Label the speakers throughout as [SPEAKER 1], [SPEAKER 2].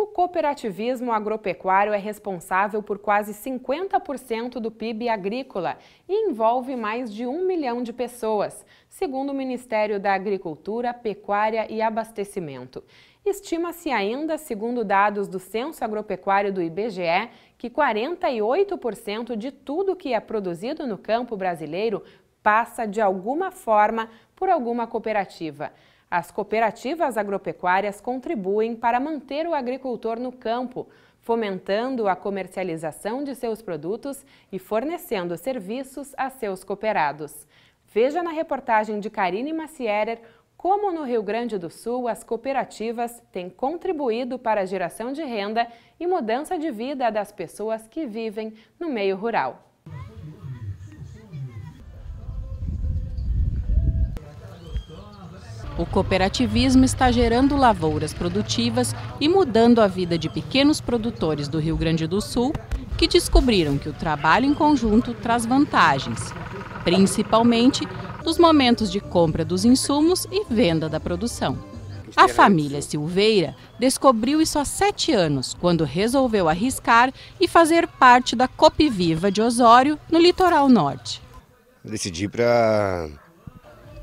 [SPEAKER 1] O cooperativismo agropecuário é responsável por quase 50% do PIB agrícola e envolve mais de um milhão de pessoas, segundo o Ministério da Agricultura, Pecuária e Abastecimento. Estima-se ainda, segundo dados do Censo Agropecuário do IBGE, que 48% de tudo que é produzido no campo brasileiro passa de alguma forma por alguma cooperativa. As cooperativas agropecuárias contribuem para manter o agricultor no campo, fomentando a comercialização de seus produtos e fornecendo serviços a seus cooperados. Veja na reportagem de Karine Macierer como no Rio Grande do Sul as cooperativas têm contribuído para a geração de renda e mudança de vida das pessoas que vivem no meio rural. O cooperativismo está gerando lavouras produtivas e mudando a vida de pequenos produtores do Rio Grande do Sul que descobriram que o trabalho em conjunto traz vantagens, principalmente nos momentos de compra dos insumos e venda da produção. A família Silveira descobriu isso há sete anos, quando resolveu arriscar e fazer parte da Copiviva de Osório, no litoral norte. Decidi para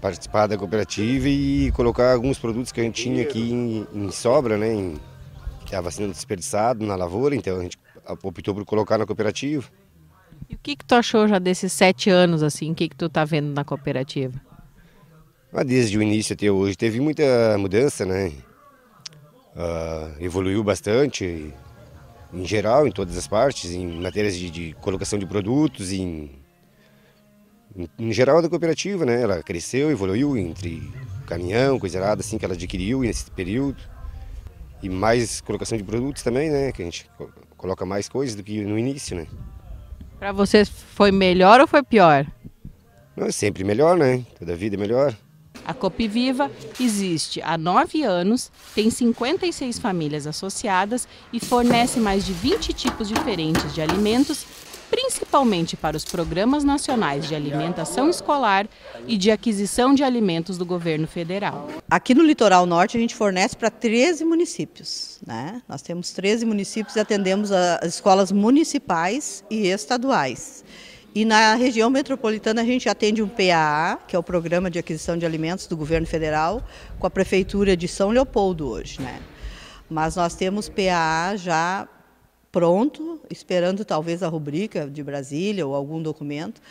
[SPEAKER 1] participar da cooperativa e colocar alguns produtos que a gente tinha aqui em, em sobra, né, em, que estava sendo desperdiçado na lavoura, então a gente optou por colocar na cooperativa. E o que que tu achou já desses sete anos assim? O que que tu tá vendo na cooperativa? Mas ah, desde o início até hoje teve muita mudança, né? Uh, evoluiu bastante, em geral, em todas as partes, em matérias de, de colocação de produtos, em em geral é da cooperativa, né? Ela cresceu, evoluiu entre caminhão, coisa errada, assim, que ela adquiriu nesse período. E mais colocação de produtos também, né? Que a gente coloca mais coisas do que no início, né? Para vocês foi melhor ou foi pior? Não, é sempre melhor, né? Toda vida é melhor. A Copiviva existe há nove anos, tem 56 famílias associadas e fornece mais de 20 tipos diferentes de alimentos principalmente para os programas nacionais de alimentação escolar e de aquisição de alimentos do governo federal.
[SPEAKER 2] Aqui no Litoral Norte a gente fornece para 13 municípios. Né? Nós temos 13 municípios e atendemos as escolas municipais e estaduais. E na região metropolitana a gente atende um PAA, que é o Programa de Aquisição de Alimentos do Governo Federal, com a Prefeitura de São Leopoldo hoje. Né? Mas nós temos PAA já pronto, esperando talvez a rubrica de Brasília ou algum documento,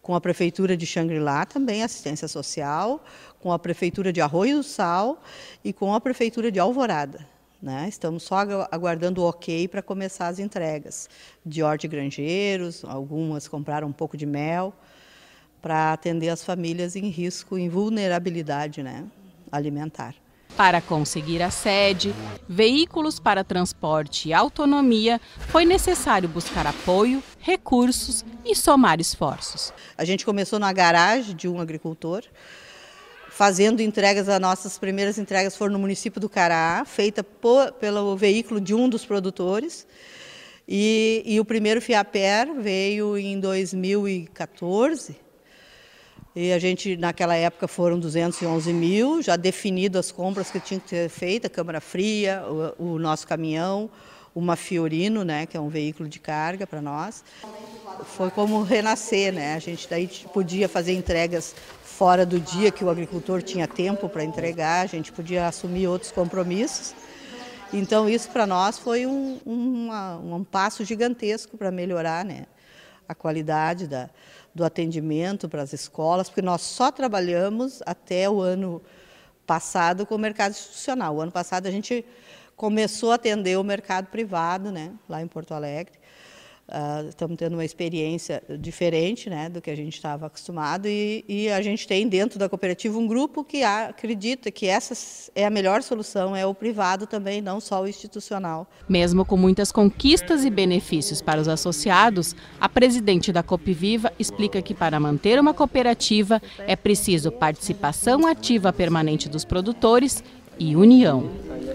[SPEAKER 2] com a Prefeitura de Xangri-Lá também, assistência social, com a Prefeitura de Arroio do Sal e com a Prefeitura de Alvorada. Né? Estamos só aguardando o ok para começar as entregas de hortigrangeiros, algumas compraram um pouco de mel, para atender as famílias em risco, em vulnerabilidade
[SPEAKER 1] né? alimentar. Para conseguir a sede, veículos para transporte e autonomia, foi necessário buscar apoio, recursos e somar esforços. A gente começou na garagem de um agricultor,
[SPEAKER 2] fazendo entregas, as nossas primeiras entregas foram no município do Cará, feita por, pelo veículo de um dos produtores. E, e o primeiro FIAPER veio em 2014, e a gente, naquela época, foram 211 mil, já definido as compras que tinham que ser feitas, Câmara Fria, o, o, nosso caminhão, uma Fiorino, né, que é um veículo de carga para nós. Foi como renascer, né? A gente daí podia fazer entregas fora do dia que o agricultor tinha tempo para entregar, a gente podia assumir outros compromissos. Então isso para nós foi um, um, um passo gigantesco para melhorar né, a qualidade da, do atendimento para as escolas, porque nós só trabalhamos até o ano passado com o mercado institucional. O ano passado a gente começou a atender o mercado privado, né, lá em Porto Alegre. Uh, estamos tendo uma experiência diferente né, do que a gente estava acostumado e, e, a gente tem dentro da cooperativa um grupo que acredita que essa é a melhor solução, é o privado também, não só o institucional.
[SPEAKER 1] Mesmo com muitas conquistas e benefícios para os associados, a presidente da Copviva explica que para manter uma cooperativa é preciso participação ativa permanente dos produtores e união.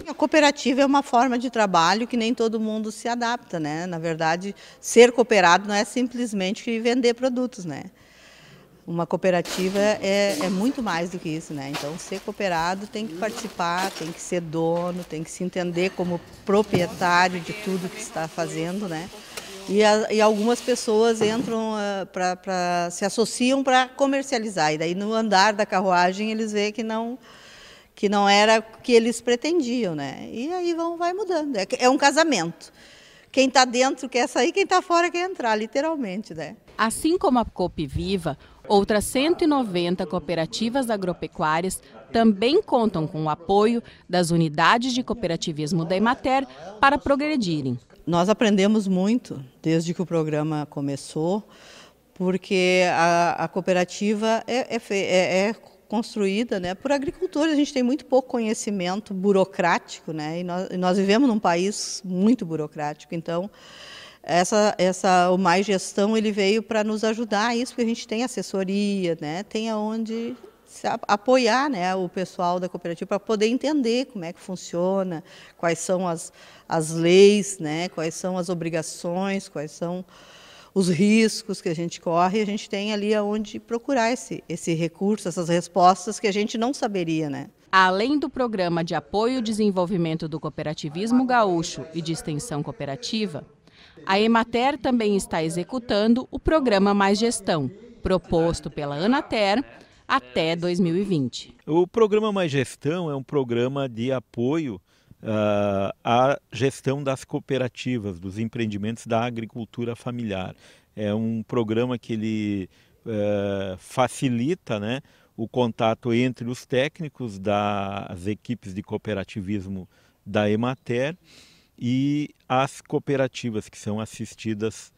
[SPEAKER 1] A cooperativa é uma forma de
[SPEAKER 2] trabalho que nem todo mundo se adapta, né? Na verdade, ser cooperado não é simplesmente vender produtos, né? Uma cooperativa é, é muito mais do que isso, né? Então, ser cooperado tem que participar, tem que ser dono, tem que se entender como proprietário de tudo que está fazendo, né? E, a, e, algumas pessoas entram uh, ah, para se associam para comercializar e daí no andar da carruagem eles veem que não que não era o que eles pretendiam, né? E aí vão, vai mudando. É, é um casamento. Quem está dentro quer sair, quem está fora quer entrar, literalmente, né?
[SPEAKER 1] Assim como a Cope Viva, outras 190 cooperativas agropecuárias também contam com o apoio das unidades de cooperativismo da Emater para progredirem. Nós aprendemos muito desde que o programa começou,
[SPEAKER 2] porque a, a cooperativa é, é, é, é construída né, por agricultores. A gente tem muito pouco conhecimento burocrático, né, e nós, e nós vivemos num país muito burocrático. Então, essa, essa, o Mais Gestão ele veio para nos ajudar a isso, porque a gente tem assessoria, né, tem aonde apoiar né, o pessoal da cooperativa para poder entender como é que funciona, quais são as, as leis, né, quais são as obrigações, quais são os riscos que a gente corre, a gente tem ali aonde procurar esse, esse recurso, essas respostas que a gente não
[SPEAKER 1] saberia, né? Além do programa de apoio e desenvolvimento do cooperativismo gaúcho e de extensão cooperativa, a Emater também está executando o programa Mais Gestão, proposto pela Anater até
[SPEAKER 3] 2020. O programa Mais Gestão é um programa de apoio uh, a gestão das cooperativas, dos empreendimentos da agricultura familiar. É um programa que ele uh, facilita né, o contato entre os técnicos das equipes de cooperativismo da Emater e as cooperativas que são assistidas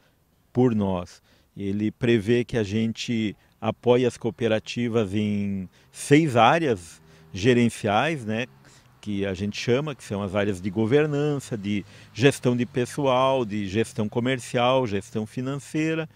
[SPEAKER 3] por nós. Ele prevê que a gente apoie as cooperativas em seis áreas gerenciais, né, que a gente chama, que são as áreas de governança, de gestão de pessoal, de gestão comercial, gestão financeira,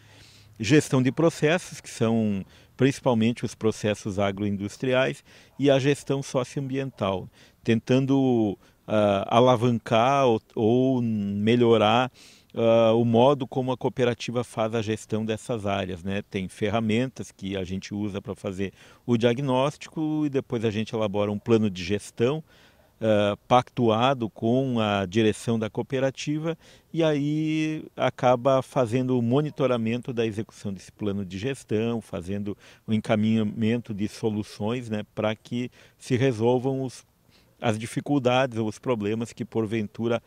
[SPEAKER 3] gestão de processos, que são principalmente os processos agroindustriais, e a gestão socioambiental, tentando uh, alavancar ou, ou melhorar uh, o modo como a cooperativa faz a gestão dessas áreas. Né? Tem ferramentas que a gente usa para fazer o diagnóstico e depois a gente elabora um plano de gestão pactuado com a direção da cooperativa e aí acaba fazendo o monitoramento da execução desse plano de gestão, fazendo o encaminhamento de soluções né, para que se resolvam os, as dificuldades ou os problemas que porventura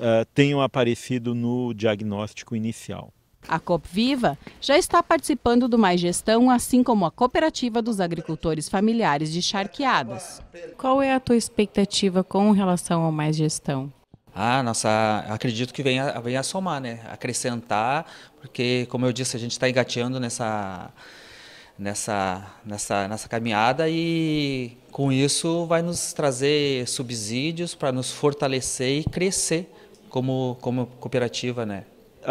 [SPEAKER 3] uh, tenham aparecido no diagnóstico inicial.
[SPEAKER 1] A Copviva já está participando do Mais Gestão, assim como a Cooperativa dos Agricultores Familiares de Charqueadas. Qual é a tua expectativa com relação ao Mais Gestão?
[SPEAKER 3] Ah, nossa, acredito que venha, venha a somar, né? Acrescentar, porque, como eu disse, a gente está engateando nessa, nessa, nessa, nessa caminhada e, com isso, vai nos trazer subsídios para nos fortalecer e crescer como, como cooperativa, né?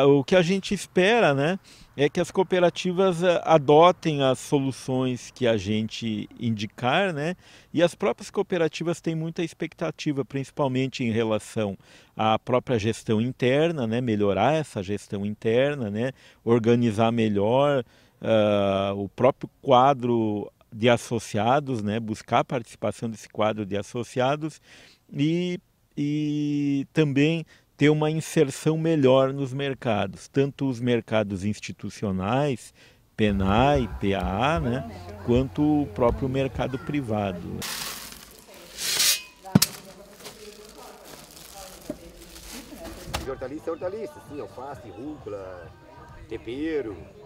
[SPEAKER 3] o que a gente espera, né? É que as cooperativas eh, adotem as soluções que a gente indicar, né? E as próprias cooperativas têm muita expectativa, principalmente em relação à própria gestão interna, né? Melhorar essa gestão interna, né? Organizar melhor uh, o próprio quadro de associados, né? Buscar a participação desse quadro de associados e, e também ter uma inserção melhor nos mercados, tanto os mercados institucionais, PENAI, PAA, né, quanto o próprio mercado privado. hortaliça né. hortaliça, é sim, alface, rúcula, tempero,